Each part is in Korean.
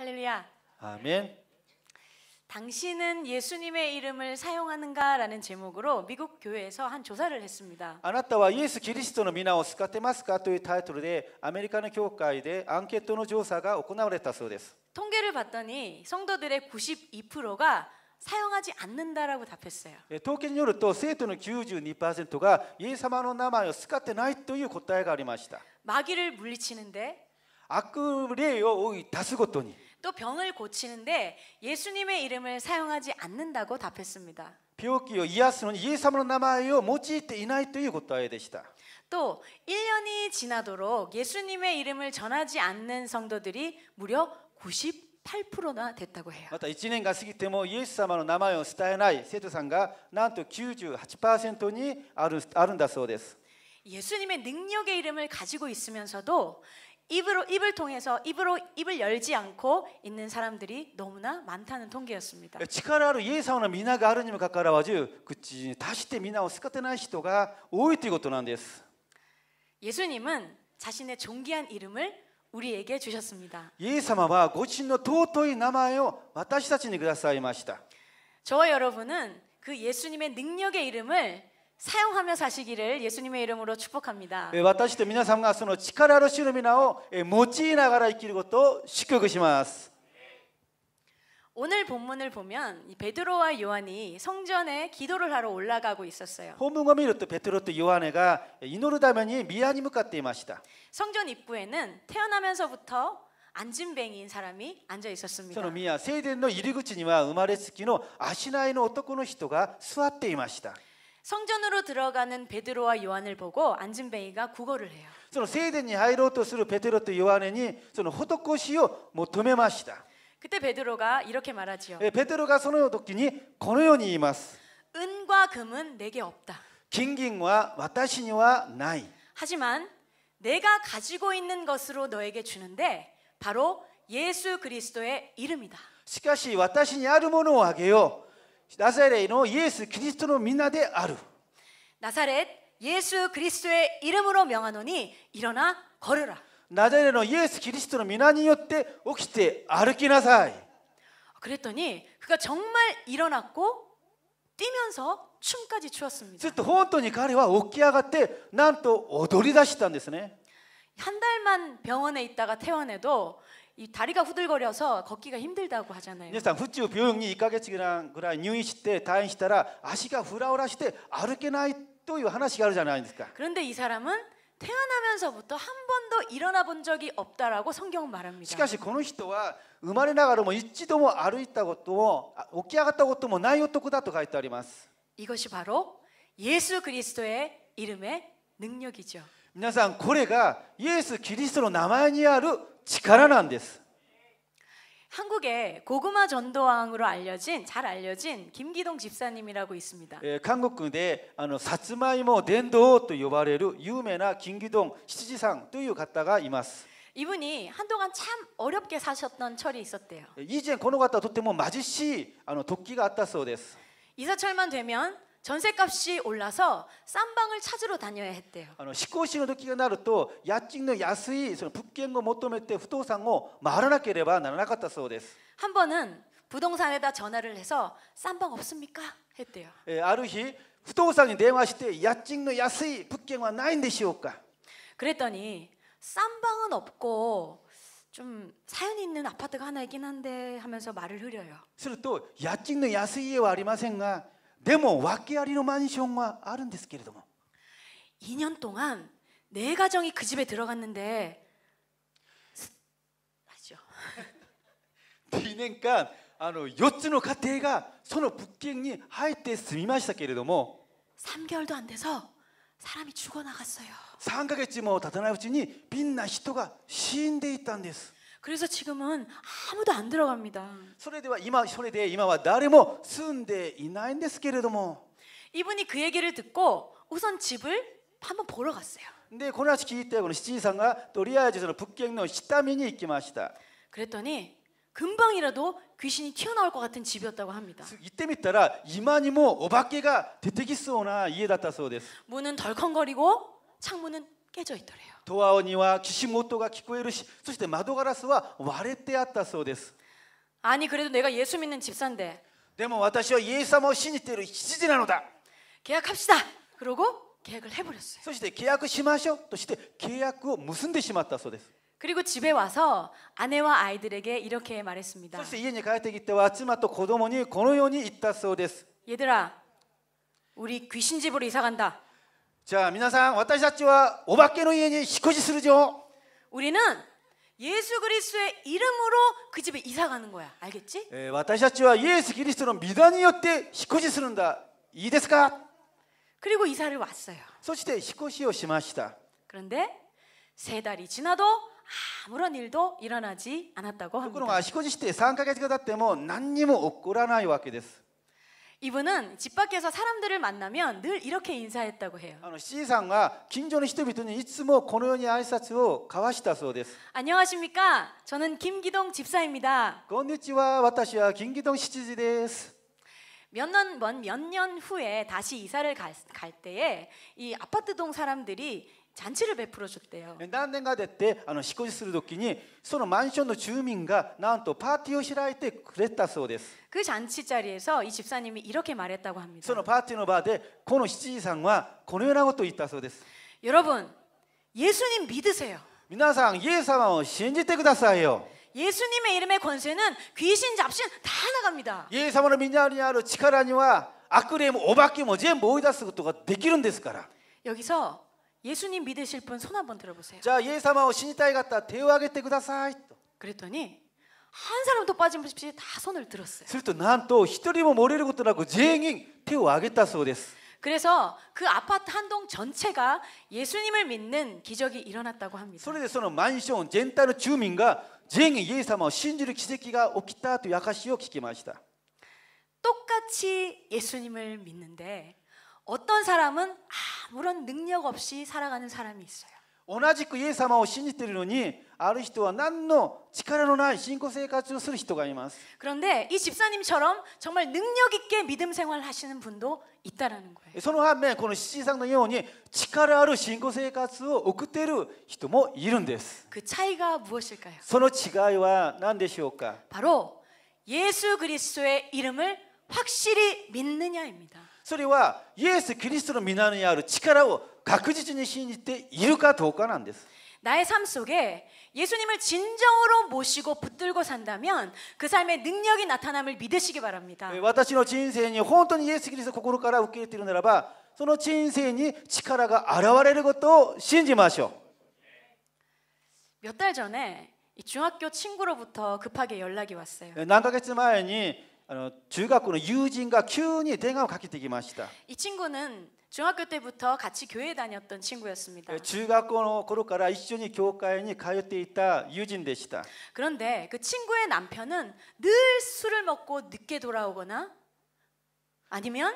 할렐루야. 아멘. 당신은 예수님의 이름을 사용하는가라는 제목으로 미국 교회에서 한 조사를 했습니다. あなたはイエス・キリストの皆を使ってますかというタイトルでアメリカの教会でアンケートの調査が行われたそうです。 통계를 봤더니 성도들의 92%가 사용하지 않는다라고 답했어요. 통계によると生徒の92%が イエス様の名前を使ってないという答えがありました. 마귀를 물리치는데 悪霊を追い出すごとに또 병을 고치는데 예수님의 이름을 사용하지 않는다고 답했습니다. 病気を癒すのにイエス様の名前を用いていないという答えでした。또 1년이 지나도록 예수님의 이름을 전하지 않는 성도들이 무려 98%나 됐다고 해요. また1年が過ぎてもイエス様の名前を伝えない生徒さんがなん9 8にあるあるんだそう예수님의 뭐 능력의 이름을 가지고 있으면서도 입으로 입을 통해서 입으로 입을 열지 않고 있는 사람들이 너무나 많다는 통계였습니다. 力あるイエス様の皆があるにもかかわらず口に出して皆を使ってない人が多いということな 예, 그 예수님은 자신의 존귀한 이름을 우리에게 주셨습니다. イエス様はご自身の尊い名前を私たちにくださいました. 저와 여러분은 그 예수님의 능력의 이름을 사용하며 사시기를 예수님의 이름으로 축복합니다. 私たち皆さんがその力の忍びなを用いながら生きることを祝福します. 예, 예, 오늘 본문을 보면 베드로와 요한이 성전에 기도를 하러 올라가고 있었어요. 본문을 見る 베드로와 요한이가 이노르다면이 미안이 向かっていま 성전 입구에는 태어나면서부터 안진뱅이인 사람이 앉아 있었습니다. 저는 미야 성전의 入り口には生まれつきの足ないの男の人が座って 성전으로 들어가는 베드로와 요한을 보고 안진베이가구걸를 해요. その聖殿に入ろうとするペテロとヨハネにその施しを求めました. 뭐 그때 베드로가 이렇게 말하지요. 예, 베드로가 その時にこのように言います. 은과 금은 내게 없다. 긴긴과 私にはない. 하지만 내가 가지고 있는 것으로 너에게 주는데 바로 예수 그리스도의 이름이다. しかし私にあるものをあげよう。ナザレのイエス・キリストの皆である。ナザレ、イエス・キリストへ이름으로명하노니일어나걸으라ナザレのイエス・キリストの皆によって起きて歩きなさい。그랬더니그가정말일어났고뛰면서춤까지추었습니다ずっと本当に彼は起き上がってなんと踊り出したんですね。한달만병원에있다가퇴원해도이 다리가 후들거려서 걷기가 힘들다고 하잖아요. 皆さん普通病院に1ヶ月ぐらい入院したら足がフラフラして歩けないという話があるじゃないですか. 그런데 이 사람은 태어나면서부터 한 번도 일어나 본 적이 없다라고 성경은 말합니다. しかしこの人は生まれながらも一度も歩いたこと起き上がったこともない男だと書いてあります. 이것이 바로 예수 그리스도의 이름의 능력이죠. 皆さんこれがイエス・キリストの名前にある力なんです。 한국의 고구마 전도왕으로 알려진 잘 알려진 김기동 집사님이라고 있습니다. 예, 한국군의 사츠마이모 전도と 呼ばれる 유명한 김기동 시지상という方がいます. 이분이 한동안 참 어렵게 사셨던 철이 있었대요. 예, 이젠 この方とても貧しいあの時があったそうです. 이사철만 되면 전세값이 올라서 쌈 방을 찾으러 다녀야 했대요. あの引っの時がなると家賃の安いその物件を求めて不動産を回らなければならなかったそうです한 번은 부동산에다 전화를 해서 싼방 없습니까? 했대요. 예, 아르히 부동산에 대화시때 야증의 야스이 북경화 나인데시오까. 그랬더니 싼 방은 없고 좀 사연 있는 아파트가 하나 있긴 한데 하면서 말을 흐려요. 그래서 또 야증의 야스이에 와리마생가 でも訳ありのマンションはあるんですけれども 2년 동안 내 가정이 그 집에 들어갔는데 아죠. 2年間あの4つの家庭がその物件に入って住みましたけれども 3개월도 안 돼서 사람이 죽어 나갔어요. 3ヶ月も経たないうちにみんな人が死んでいったんです。 그래서 지금은 아무도 안 들어갑니다. それでは今それで今は誰も住んでいな 음. 이분이 그 얘기를 듣고 우선 집을 한번 보러 갔어요. 근데 고나시 기때 시지상가 도리아에서 북경로 시타민이 있기 마시다. 그랬더니 금방이라도 귀신이 튀어나올 것 같은 집이었다고 합니다. 이때미따라 이만이모 오바케가 대택이 쏘나 이해다따 소데스. 문은 덜컹거리고 창문은 깨져 있더래요. 戸アオにはきしむ音が聞こえるしそして窓ガラスは割れてあったそうです내가믿는집사인데でも私はイエス様を信じている羊なのだ계약합시다그러고계약을해버렸어요そして契約しましょうとして契約を結んでしまったそうです그리고집에와서아내와아이들에게이렇게そ말했습니다して家に帰ってきては妻と子供にこのように言ったそうです얘들아우리귀신집으로이사간다じゃあ皆さん私たちはお化けの家に引っ越しするぞ。우리는예수그리스도의이름으로그집에이사가는거야알겠지私たちはイエス・キリストの御名によって引っ越しするんだ。いいですか그리고이사를왔어요そして引っ越しをしました。그런데세달이지나도아무런일도일어나지않았다고합니다그3개월経っても何にも起こらないわけです 이분은 집 밖에서 사람들을 만나면 늘 이렇게 인사했다고 해요. あの c さんが近所の人々にいつもこのように挨拶を交わしたそうで 안녕하십니까? 저는 김기동 집사입니다. こんにちは.私は김기동執事です. 몇년몇년 후에 다시 이사를 갈, 갈 때에 이 아파트 동 사람들이 잔치를 베풀어 줬대요. 何年か経ってあの引っ越しするときにそのマンションの住民がなんとパーティーを開いてくれたそうです。그 잔치 자리에서 이 집사님이 이렇게 말했다고 합니다. そのパーティーの場でこの七時さんはこのようなことを言ったそうです。 여러분, 예수님 믿으세요. 皆さん、イエス様を信じてくださいよ。 예수님의 이름의 권세는 귀신 잡신 다 나갑니다. イエス様の皆にある力には悪霊もお化けも全部追い出すことができるんですから。 여기서 예수님 믿으실 분 손 한번 들어보세요. 자, 예사마오 신이타에 갔다 대화하겠대 그다사 그랬더니 한 사람도 빠짐없이 다 손을 들었어요. 슬또 난또 히토리모 모리를 것들하고 제행인 대화하겠다 소데스. 그래서 그 아파트 한 동 전체가 예수님을 믿는 기적이 일어났다고 합니다. 그래서 만션 전체의 주민과 제행인 예사마오 신지를 기적기가 오키다 또 약하시오 기기마시다. 똑같이 예수님을 믿는데 어떤 사람은 아무런 능력 없이 살아가는 사람이 있어요. 同じくイエス様を信じてるのにある人は何の力のない信仰生活をする人がいます 그 그런데 이 집사님처럼 정말 능력 있게 믿음 생활 하시는 분도 있다라는 거예요. その反面この七さんように力ある信仰生活を送ってる人もいるんです그 차이가 무엇일까요? その違いは何でしょ 바로 예수 그리스도의 이름을 확실히 믿느냐입니다. それはイエス・キリストの皆にある力を確実に信じているかどうかなんです。 나의 삶 속에 예수님을 진정으로 모시고 붙들고 산다면 그 삶의 능력이 나타남을 믿으시기 바랍니다. 私の人生に本当にイエス・キリスト心から受け入れているならばその人生に力が現れることを信じましょう。몇 달 전에 중학교 친구로부터 급하게 연락이 왔어요. 何ヶ月前に あの中学の友人が急に電話をかけてきました이 친구는 중학교 때부터 같이 교회 다녔던 친구였습니다. 中学校の頃から一緒に教会に通っていた友人でした. 그런데 그 친구의 남편은 늘 술을 먹고 늦게 돌아오거나 아니면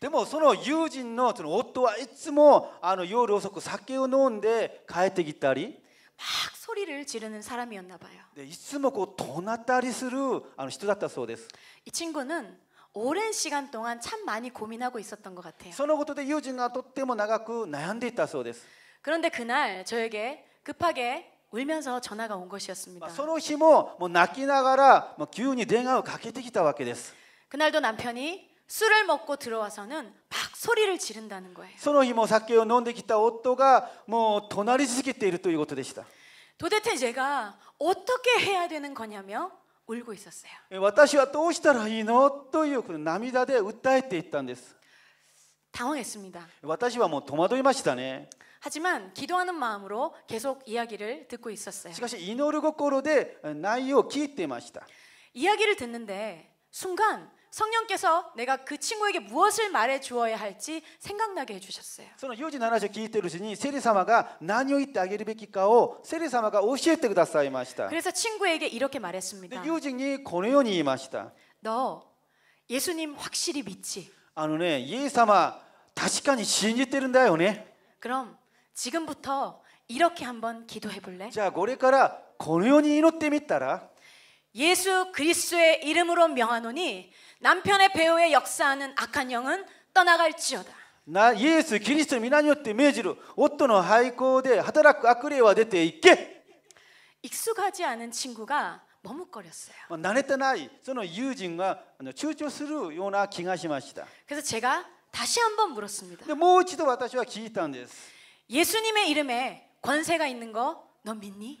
でもその友人のその夫はいつもあの夜遅く酒を飲んで帰ってきたり。막 소리를 지르는 사람이었나 봐요. 네, 이츠모고 도나타리스루 아노 히토다타소데스. 이 친구는 오랜 시간 동안 참 많이 고민하고 있었던 것 같아요. そのことで 유진가 とても長く悩んでいたそうです. 그런데 그날 저에게 급하게 울면서 전화가 온 것이었습니다. その日ももう泣きながら急に電話をかけてきたわけです. 뭐, 뭐 뭐 그날도 남편이 술을 먹고 들어와서는 막 소리를 지른다는 거예요. その日も酒を飲んできた夫がもう怒鳴り続けているということでした. 도대체 제가 어떻게 해야 되는 거냐며 울고 있었어요. 私はどうしたらいいの?というこの涙で訴えていったんです. 당황했습니다. 私はもう戸惑いましたね. 하지만 기도하는 마음으로 계속 이야기를 듣고 있었어요. しかし祈る心で内容を聞いていました. 이야기를 듣는데 순간 성령께서 내가 그 친구에게 무엇을 말해 주어야 할지 생각나게 해주셨어요. その友人の話を聞いてるうちにセリ様が何を言ってあげるべきかをセリ様が教えてくださいました. 그래서 친구에게 이렇게 말했습니다. 유진이 このように言いました.너 예수님 확실히 믿지. あのね、イエス様確かに信じてるんだよね. 그럼 지금부터 이렇게 한번 기도해 볼래? 자, これからこのように祈ってみたら? 예수 그리스도의 이름으로 명하노니 남편의 배후에 역사하는 악한 영은 떠나갈지어다. なイエス・キリストの皆によって命じる夫の廃校で働く悪霊は出ていけ 익숙하지 않은 친구가 머뭇거렸어요. 慣れてないその友人があの躊躇するような気がし 어, 그래서 제가 다시 한번 물었습니다. でもう一度私は聞いたんで 네, 뭐 예수님의 이름에 권세가 있는 거넌 믿니?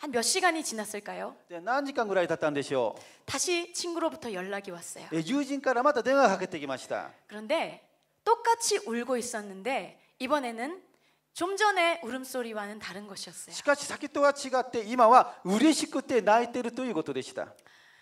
한몇 시간이 지났을까요? 네, 何時間ぐらい経ったんでしょう? 다시 친구로부터 연락이 왔어요. 네, 유진から また電話かけてきました. 그런데 똑같이 울고 있었는데 이번에는 좀 전에 울음소리와는 다른 것이었어요. しかし先とは違って今は嬉しくて泣いてるということでした.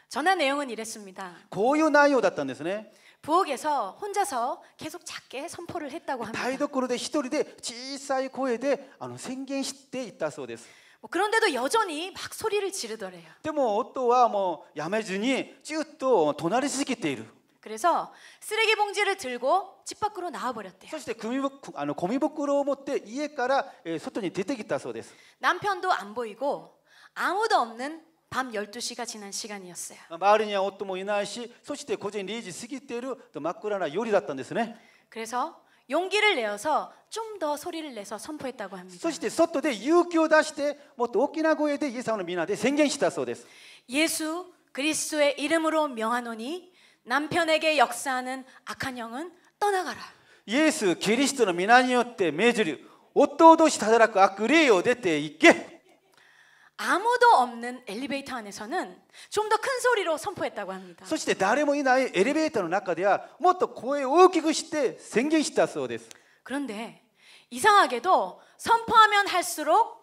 전화 내용은 이랬습니다. 고유 내용だったんですね. 부엌에서 혼자서 계속 작게 선포를 했다고 합니다. 台所で一人で小さい声であの宣言していたそうです。뭐 그런데도 여전히 막 소리를 지르더래요. でも夫はもうやめずにずっと隣り続けている. 뭐 뭐 그래서 쓰레기 봉지를 들고 집 밖으로 나와 버렸대요. そしてゴミ袋を持って家から外に出てきたそうです. 남편도 안 보이고 아무도 없는 밤 12시가 지난 시간이었어요. 아, 마을이냐 옷도 뭐いないし,そして午前0時過ぎている真っ暗な夜だったんですね. 그래서 용기를 내어서 좀 더 소리를 내서 선포했다고 합니다. そして外で勇気を出してもっと大きな声でイエス様の皆で宣言したそうです. 뭐 예수 그리스도의 이름으로 명하노니 남편에게 역사하는 악한 영은 떠나가라. 예수 그리스도의 皆によって命じる夫同し働く悪霊を出て行け 아무도 없는 엘리베이터 안에서는 좀 더 큰 소리로 선포했다고 합니다. そして誰もいないエレベーターの中ではもっと声を大きくして宣言したそうです. 그런데 이상하게도 선포하면 할수록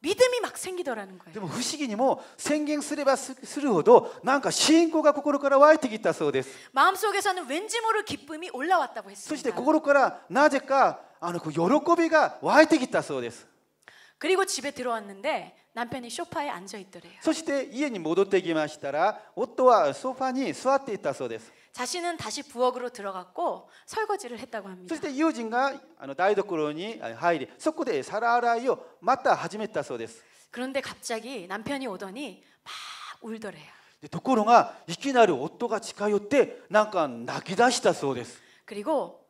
믿음이 막 생기더라는 거예요. でも不思議にも宣言すればするほどなんか信仰が心から湧いてきたそうです. 마음속에서는 왠지 모를 기쁨이 올라왔다고 했습니다. そして心からなぜかあの喜びが湧いてきたそうです. 그리고 집에 들어왔는데 남편이 소파에 앉아 있더래요. そして家に戻ってきましたら夫はソファに座っていたそうです 자신은 다시 부엌으로 들어갔고 설거지를 했다고 합니다. そして友人が台所に入りそこで皿洗いをまた始めたそうです 그런데 갑자기 남편이 오더니 막 울더래요. ところがいきなり夫が近寄ってなんか泣き出したそうです 그리고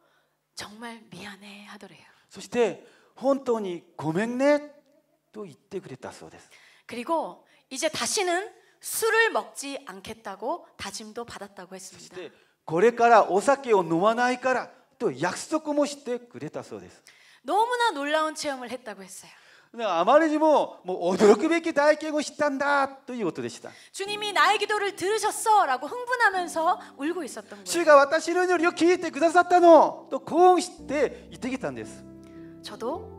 정말 미안해 하더래요. そして本当にごめんね또 이때 그랬다소 됐어. 그리고 이제 다시는 술을 먹지 않겠다고 다짐도 받았다고 했습니다. これからお酒を飲まないからと約束もしてくれたそうです. 너무나 놀라운 체험을 했다고 했어요. あまりにももう驚くべき体験をしたんだということでした. 주님이 나의 기도를 들으셨어라고 흥분하면서 울고 있었던 거예요. 主が私の祈りを聞いてくださったのと興奮して言ってきたんです. 저도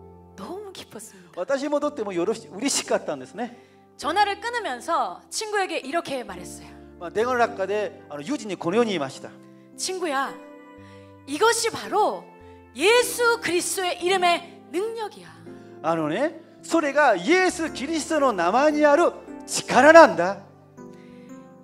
깊었습니다. 私戻ってもよろし嬉しかったんですね. 전화를 끊으면서 친구에게 이렇게 말했어요. 내가中で유진이この世にいました. 친구야, 이것이 바로 예수 그리스도의 이름의 능력이야. 아노네, それが 예수 그리스도의 名前にある力なんだ.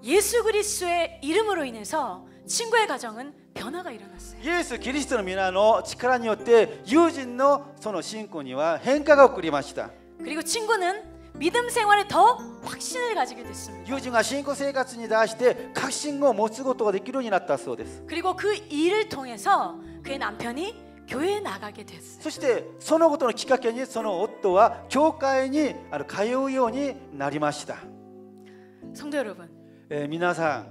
예수 그리스도의 이름으로 인해서 친구의 가정은 변화가 일어났어요. イエス・キリストの皆の力によって友人のその信仰には変化が起こりました。 그리고 친구는 믿음 생활에 더 확신을 가지게 됐습니다. 友人が信仰生活に対して確信を持つことができるようになったそうです。 그리고 그 일을 통해서 그의 남편이 교회에 나가게 됐어요. そしてそのことのきっかけにその夫は教会にあの通うようになりました。 성도 여러분, えー皆さん、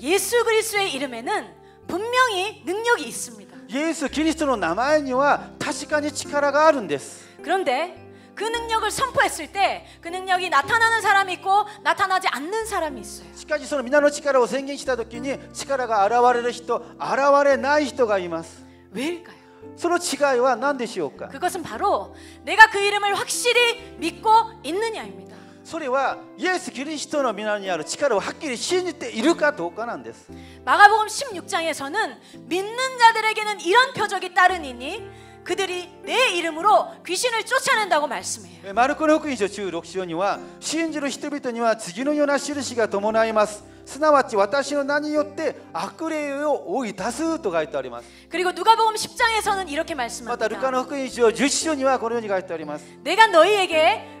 예수 그리스도의 이름에는 분명히 능력이 있습니다. 예수 그리스도의 나마에니와 타시카니 치카라가 아룬데스. 그런데 그 능력을 선포했을 때 그 능력이 나타나는 사람이 있고 나타나지 않는 사람이 있어요. 시까지 서는 미나노 치카라고 생긴した 時に 치카라가 現れる人現れない人がいます. 왜일까요? その違いは何でしょうか? 그것은 바로 내가 그 이름을 확실히 믿고 있느냐입니다. それはイエス・キリストの皆にある力をはっきり信じているかどうかなんです。마가복음16장에서는믿는자들에게는이런표적이따르니니 그들이 내 이름으로 귀신을 쫓아낸다고 말씀해요. 마르코의 복음서 16장에는 신지로 人々には次のような印が伴います.すなわち私の名によって悪霊を追い出すと書いてあります. 그리고 누가복음 10장에서는 이렇게 말씀합니다. 마르코의 복음서 17장에는 このように書いてあります. 내가 너희에게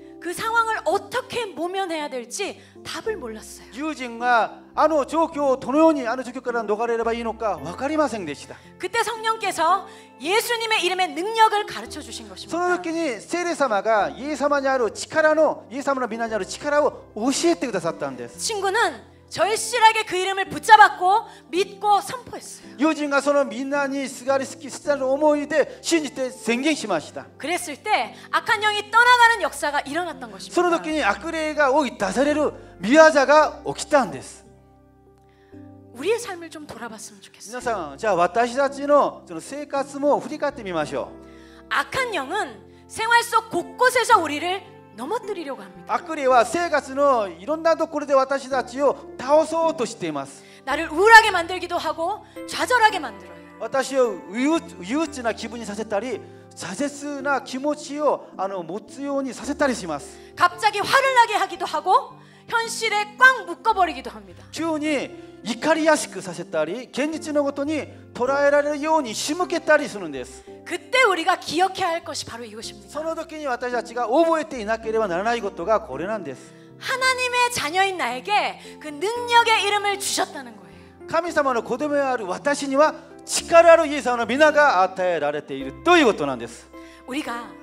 그 상황을 어떻게 모면해야 될지 답을 몰랐어요. 友人があの状況をどのようにあの状況から逃れればいいのか分かりませんでした 그때 성령께서 예수님의 이름의 능력을 가르쳐 주신 その 것입니다. 時に聖霊様がイエス様にある力のイエス様の皆にある力を教えてくださったんです 친구는 절실하게 그 이름을 붙잡았고 믿고 선포했어요. 요진가서는 민나니 스가리스키 스타를 어머이데 신지때 생경심하시다. 그랬을 때 악한 영이 떠나가는 역사가 일어났던 것입니다. 소노도끼니 악그레가 오기 다사레르 미야자가 오키타한데스. 우리의 삶을 좀 돌아봤으면 좋겠어요. 여러분, 자, 私たちの生活も振り返ってみましょう. 악한 영은 생활 속 곳곳에서 우리를 넘어뜨리려고 합니다. 悪霊は生活のいろんなところで私たちを倒そうとしています。 나를 우울하게 만들기도 하고 좌절하게 만들어요. 私を憂鬱憂鬱な気分にさせたり、挫折な気持ちをあの持つようにさせたりします。 갑자기 화를 나게 하기도 하고 현실에 꽉 묶어버리기도 합니다. 急に怒りやしくさせたり現実のことに捉えられるように仕向けたりするんです。その時に私たちが覚えていなければならないことがこれなんです。神様の子供である私には力あるイエス様の皆が与えられているということなんです。우리가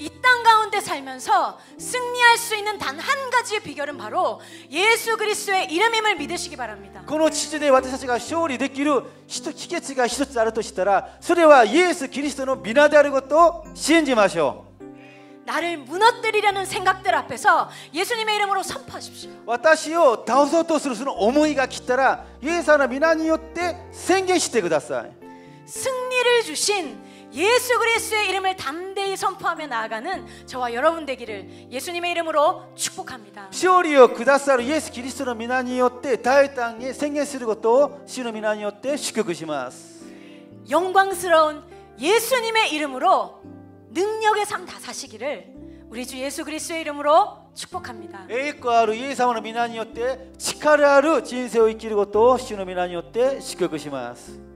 이땅 가운데 살면서 승리할 수 있는 단 한 가지의 비결은 바로 예수 그리스도의 이름임을 믿으시기 바랍니다. この地で私たちが勝利できる秘訣が一つあるとしたら、それはイエス・キリストの皆であることを信じましょう。 나를 무너뜨리려는 생각들 앞에서 예수님의 이름으로 선포하십시오. 私を倒そうとするその思いが来たら、イエスの皆によって宣言してください。 승리를 주신 예수 그리스도의 이름을 담대히 선포하며 나아가는 저와 여러분 되기를 예수님의 이름으로 축복합니다. 勝利をくださる 예수 그리스도의 皆によって大 땅에 생계する 것도 主の皆によって祝福します. 영광스러운 예수님의 이름으로 능력의 삶다 사시기를 우리 주 예수 그리스도의 이름으로 축복합니다. 에이쿠아르 예수様の皆によって力ある人生を生きることを主の皆によって祝福します.